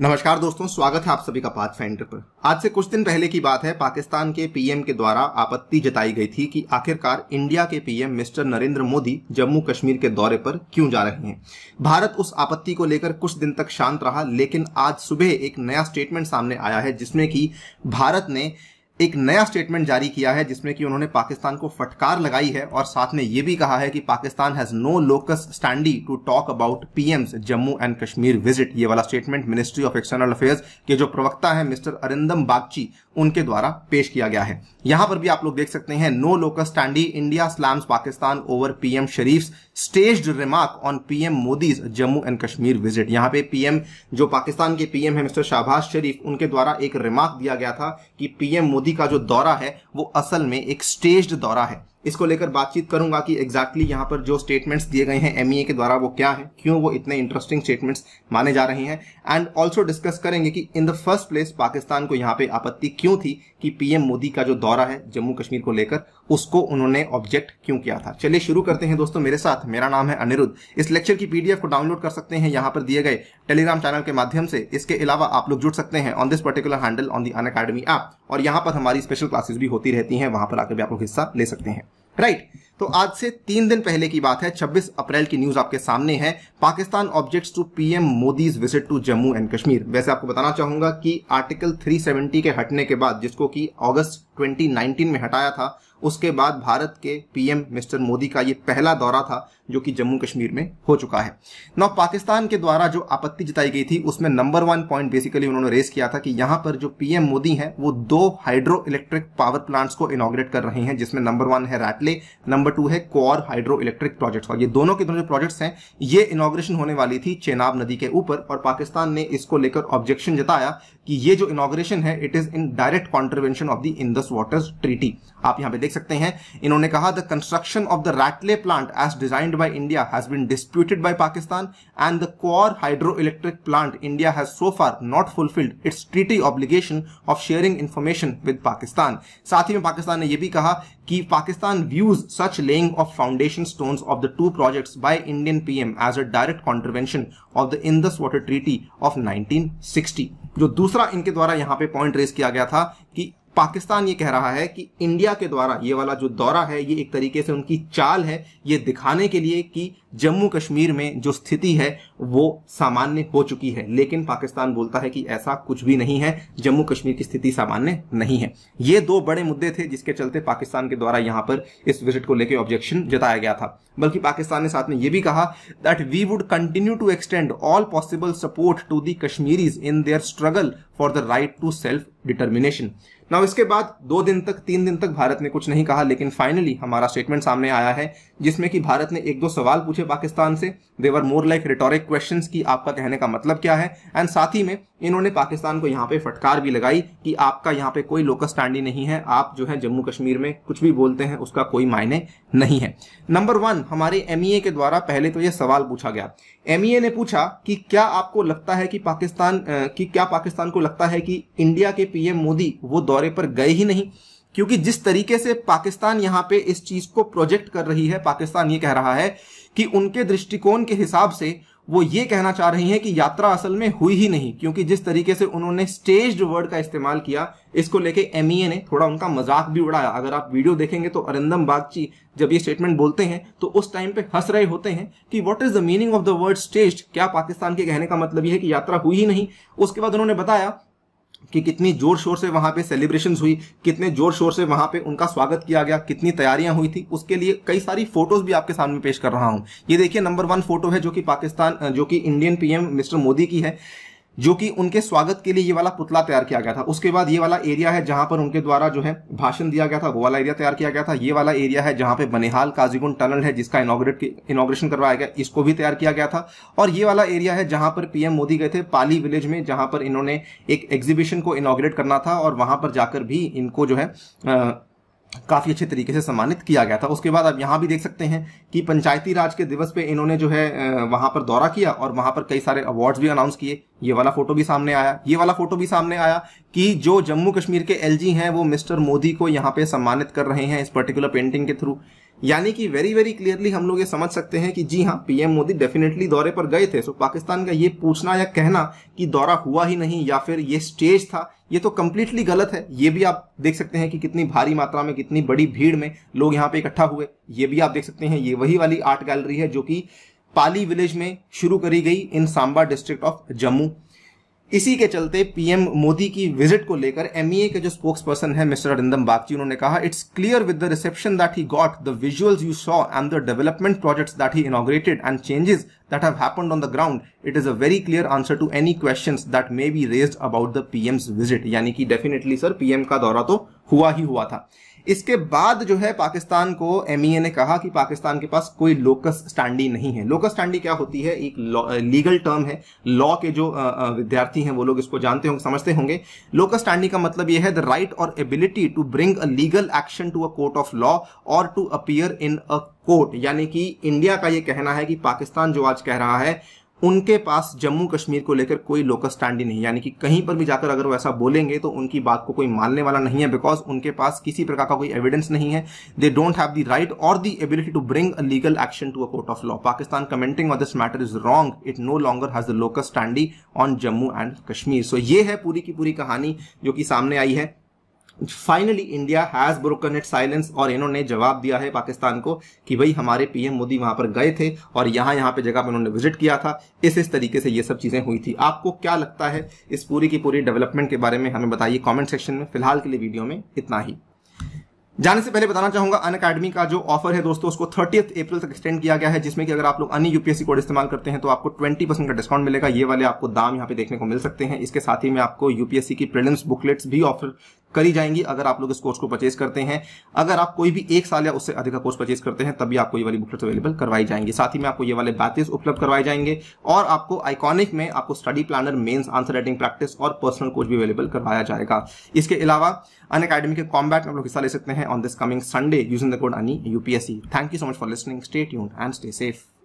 नमस्कार दोस्तों स्वागत है आप सभी का पाथ फाइंडर पर आज से कुछ दिन पहले की बात है पाकिस्तान के पीएम के द्वारा आपत्ति जताई गई थी कि आखिरकार इंडिया के पीएम मिस्टर नरेंद्र मोदी जम्मू कश्मीर के दौरे पर क्यों जा रहे हैं भारत उस आपत्ति को लेकर कुछ दिन तक शांत रहा लेकिन आज सुबह एक नया स्टेटमेंट सामने आया है जिसमें कि भारत ने एक नया स्टेटमेंट जारी किया है जिसमें कि उन्होंने पाकिस्तान को फटकार लगाई है और साथ में यह भी कहा है कि Pakistan has no locus standi to talk about PM's Jammu and Kashmir visit ये वाला statement ministry of external affairs के जो प्रवक्ता है मिस्टर अरिंदम बागची उनके द्वारा पेश किया गया है यहां पर भी आप लोग देख सकते हैं no locus standi India slams Pakistan over PM Sharif staged remark on PM Modi Jammu and Kashmir visit यहाँ पे पीएम जो पाकिस्तान के पीएम है मिस्टर शाहबाज शरीफ उनके द्वारा एक रिमार्क दिया गया था कि पीएम मोदी का जो दौरा है वो असल में एक स्टेज्ड दौरा है इसको लेकर बातचीत करूंगा कि एग्जैक्टली exactly यहां पर जो स्टेटमेंट्स दिए गए हैं एम e के द्वारा वो क्या है क्यों वो इतने इंटरेस्टिंग स्टेटमेंट्स माने जा रहे हैं एंड ऑल्सो डिस्कस करेंगे कि in the first place Pakistan को यहाँ पे आपत्ति क्यों थी कि पीएम मोदी का जो दौरा है जम्मू कश्मीर को लेकर उसको उन्होंने ऑब्जेक्ट क्यों किया था चलिए शुरू करते हैं दोस्तों मेरे साथ मेरा नाम है अनिरुद्ध इस लेक्चर की पीडीएफ को डाउनलोड कर सकते हैं यहां पर दिए गए टेलीग्राम चैनल के माध्यम से इसके अलावा आप लोग जुड़ सकते हैं on this particular handle on the Unacademy app और यहाँ पर हमारी स्पेशल क्लासेस भी होती रहती है वहां पर आकर भी आप लोग हिस्सा ले सकते हैं राइट तो आज से तीन दिन पहले की बात है 26 अप्रैल की न्यूज आपके सामने है Pakistan objects to PM Modi's visit to Jammu and Kashmir वैसे आपको बताना चाहूंगा कि आर्टिकल 370 के हटने के बाद जिसको कि अगस्त 2019 में हटाया था उसके बाद भारत के पीएम मिस्टर मोदी का ये पहला दौरा था जो कि जम्मू कश्मीर में हो चुका है नौ पाकिस्तान के द्वारा जो आपत्ति जताई गई थी उसमें नंबर वन पॉइंट बेसिकली उन्होंने रेस किया था कि यहां पर जो पीएम मोदी हैं वो दो हाइड्रो इलेक्ट्रिक पावर प्लांट्स को इनोग्रेट कर रहे हैं जिसमें नंबर वन है रैटले नंबर टू है कोर हाइड्रो इलेक्ट्रिक प्रोजेक्ट्स और ये दोनों के दोनों जो प्रोजेक्ट्स हैं ये इनोग्रेशन होने वाली थी चेनाब नदी के ऊपर और पाकिस्तान ने इसको लेकर ऑब्जेक्शन जताया कि ये जो इनोग्रेशन है it is in direct contravention of the Indus waters treaty आप यहां पर देख सकते हैं इन्होंने कहा the construction of the Ratle plant as design made by India has been disputed by Pakistan and the core hydroelectric plant India has so far not fulfilled its treaty obligation of sharing information with Pakistan. साथ ही में पाकिस्तान ने यह भी कहा कि Pakistan views such laying of foundation stones of the two projects by Indian PM as a direct contravention of the Indus Water Treaty of 1960. जो दूसरा इनके द्वारा यहां पे point raise किया गया था कि पाकिस्तान ये कह रहा है कि इंडिया के द्वारा ये वाला जो दौरा है ये एक तरीके से उनकी चाल है ये दिखाने के लिए कि जम्मू कश्मीर में जो स्थिति है वो सामान्य हो चुकी है लेकिन पाकिस्तान बोलता है कि ऐसा कुछ भी नहीं है जम्मू कश्मीर की स्थिति सामान्य नहीं है ये दो बड़े मुद्दे थे जिसके चलते पाकिस्तान के द्वारा यहां पर इस विजिट को लेकर ऑब्जेक्शन जताया गया था बल्कि पाकिस्तान ने साथ में यह भी कहा that we would continue to extend all possible support to the Kashmiris in their struggle for the right to self determination now इसके बाद दो दिन तक तीन दिन तक भारत ने कुछ नहीं कहा लेकिन फाइनली हमारा स्टेटमेंट सामने आया है जिसमें कि भारत ने एक दो सवाल पूछे में पाकिस्तान से they were more like rhetoric question की आपका कहने का मतलब क्या है एंड साथ ही में इन्होंने पाकिस्तान को यहाँ पे फटकार भी लगाई कि आपका यहाँ पे कोई लोकल स्टैंड नहीं है आप जो है जम्मू कश्मीर में कुछ भी बोलते हैं उसका कोई मायने नहीं है नंबर वन हमारे एम e के द्वारा पहले तो यह सवाल पूछा गया एम e ने पूछा कि क्या आपको लगता है कि पाकिस्तान की क्या पाकिस्तान को लगता है कि इंडिया के पीएम मोदी वो दौरे पर गए ही नहीं क्योंकि जिस तरीके से पाकिस्तान यहां पे इस चीज को प्रोजेक्ट कर रही है पाकिस्तान ये कह रहा है कि उनके दृष्टिकोण के हिसाब से वो ये कहना चाह रही हैं कि यात्रा असल में हुई ही नहीं क्योंकि जिस तरीके से उन्होंने स्टेज वर्ड का इस्तेमाल किया इसको लेके एम e ने थोड़ा उनका मजाक भी उड़ाया अगर आप वीडियो देखेंगे तो अरिंदम बागची जब ये स्टेटमेंट बोलते हैं तो उस टाइम पे हंस रहे होते हैं कि what is the meaning of the word stage क्या पाकिस्तान के कहने का मतलब यह है कि यात्रा हुई ही नहीं उसके बाद उन्होंने बताया कि कितनी जोर शोर से वहाँ पे सेलिब्रेशन हुई कितने जोर शोर से वहाँ पे उनका स्वागत किया गया कितनी तैयारियां हुई थी उसके लिए कई सारी फोटोज भी आपके सामने पेश कर रहा हूँ ये देखिए नंबर वन फोटो है जो कि पाकिस्तान जो कि इंडियन पीएम मिस्टर मोदी की है जो कि उनके स्वागत के लिए ये वाला पुतला तैयार किया गया था उसके बाद ये वाला एरिया है जहां पर उनके द्वारा जो है भाषण दिया गया था वो वाला एरिया तैयार किया गया था ये वाला एरिया है जहां पे बनिहाल काजीगुंड टनल है जिसका इनोग्रेट इनोग्रेशन करवाया गया इसको भी तैयार किया गया था और ये वाला एरिया है जहां पर पीएम मोदी गए थे पाली विलेज में जहां पर इन्होंने एक एग्जीबिशन को इनोग्रेट करना था और वहां पर जाकर भी इनको जो है काफ़ी अच्छे तरीके से सम्मानित किया गया था उसके बाद आप यहाँ भी देख सकते हैं कि पंचायती राज के दिवस पे इन्होंने जो है वहाँ पर दौरा किया और वहाँ पर कई सारे अवार्ड्स भी अनाउंस किए ये वाला फोटो भी सामने आया ये वाला फोटो भी सामने आया कि जो जम्मू कश्मीर के एलजी हैं वो मिस्टर मोदी को यहाँ पे सम्मानित कर रहे हैं इस पर्टिकुलर पेंटिंग के थ्रू यानी कि वेरी वेरी क्लियरली हम लोग ये समझ सकते हैं कि जी हाँ पीएम मोदी डेफिनेटली दौरे पर गए थे सो पाकिस्तान का ये पूछना या कहना कि दौरा हुआ ही नहीं या फिर ये स्टेज था ये तो कम्प्लीटली गलत है ये भी आप देख सकते हैं कि कितनी भारी मात्रा में कितनी बड़ी भीड़ में लोग यहाँ पे इकट्ठा हुए ये भी आप देख सकते हैं ये वही वाली आर्ट गैलरी है जो कि पाली विलेज में शुरू करी गई in Samba district of Jammu इसी के चलते पीएम मोदी की विजिट को लेकर एमईए e के जो स्पोक्स पर्सन है मिस्टर अरिंदम बागची उन्होंने कहा it's clear with the reception that he got the visuals you saw and the development projects that he inaugurated and changes that have happened on the ground it is a very clear answer to any question that may be raised about the PM visit यानी कि definitely sir PM का दौरा तो हुआ ही हुआ था इसके बाद जो है पाकिस्तान को एम e ने कहा कि पाकिस्तान के पास कोई लोकस स्टैंडी नहीं है लोकस स्टैंडी क्या होती है एक लीगल टर्म है लॉ के जो विद्यार्थी हैं वो लोग इसको जानते होंगे समझते होंगे लोकस स्टैंडी का मतलब यह है द राइट और ability to bring a legal action to a court of law और to appear in a court यानी कि इंडिया का ये कहना है कि पाकिस्तान जो आज कह रहा है उनके पास जम्मू कश्मीर को लेकर कोई लोकल स्टैंड ही नहीं यानी कि कहीं पर भी जाकर अगर वो ऐसा बोलेंगे तो उनकी बात को कोई मानने वाला नहीं है बिकॉज उनके पास किसी प्रकार का कोई एविडेंस नहीं है they don't have the right और the ability to bring a legal action to a court of law Pakistan commenting on this matter is wrong it no longer has the locus standi on Jammu and Kashmir so ये है पूरी की पूरी कहानी जो कि सामने आई है finally India has broken it silence और इन्होंने जवाब दिया है पाकिस्तान को कि भाई हमारे पीएम मोदी वहां पर गए थे और यहां यहां पे जगह पर उन्होंने विजिट किया था इस इस तरीके से ये सब चीजें हुई थी आपको क्या लगता है इस पूरी की पूरी डेवलपमेंट के बारे में हमें बताइए कॉमेंट सेक्शन में फिलहाल के लिए वीडियो में इतना ही जाने से पहले बताना चाहूंगा अन अकेडमी का जो ऑफर है दोस्तों उसको थर्टी अप्रैल तक एक्सटेंड किया गया है जिसमें कि अगर आप लोग अन्य यूपीएससी कोड इस्तेमाल करते हैं तो आपको 20 परसेंट का डिस्काउंट मिलेगा ये वाले आपको दाम यहाँ पे देखने को मिल सकते हैं इसके साथ ही मैं आपको यूपीएससी की प्रिलिम्स बुकलेट्स भी ऑफर करी जाएंगी अगर आप लोग इस कोर्स को परचेज करते हैं अगर आप कोई भी एक साल या उससे अधिक का कोर्स परचेज करते हैं तभी आपको ये वाली बुकलेट अवेलेबल करवाई जाएंगी साथ ही में आपको ये वाले बैचेस उपलब्ध करवाए जाएंगे और आपको आइकॉनिक में आपको study planner mains answer writing practice और पर्सनल कोच भी अवेलेबल करवाया जाएगा इसके अलावा अन अकेडमी के कॉम्बैट आप लोग हिस्सा ले सकते हैं on this coming Sunday using the code अनी UPSC thank you so much for listening stay यून एंड स्टे सेफ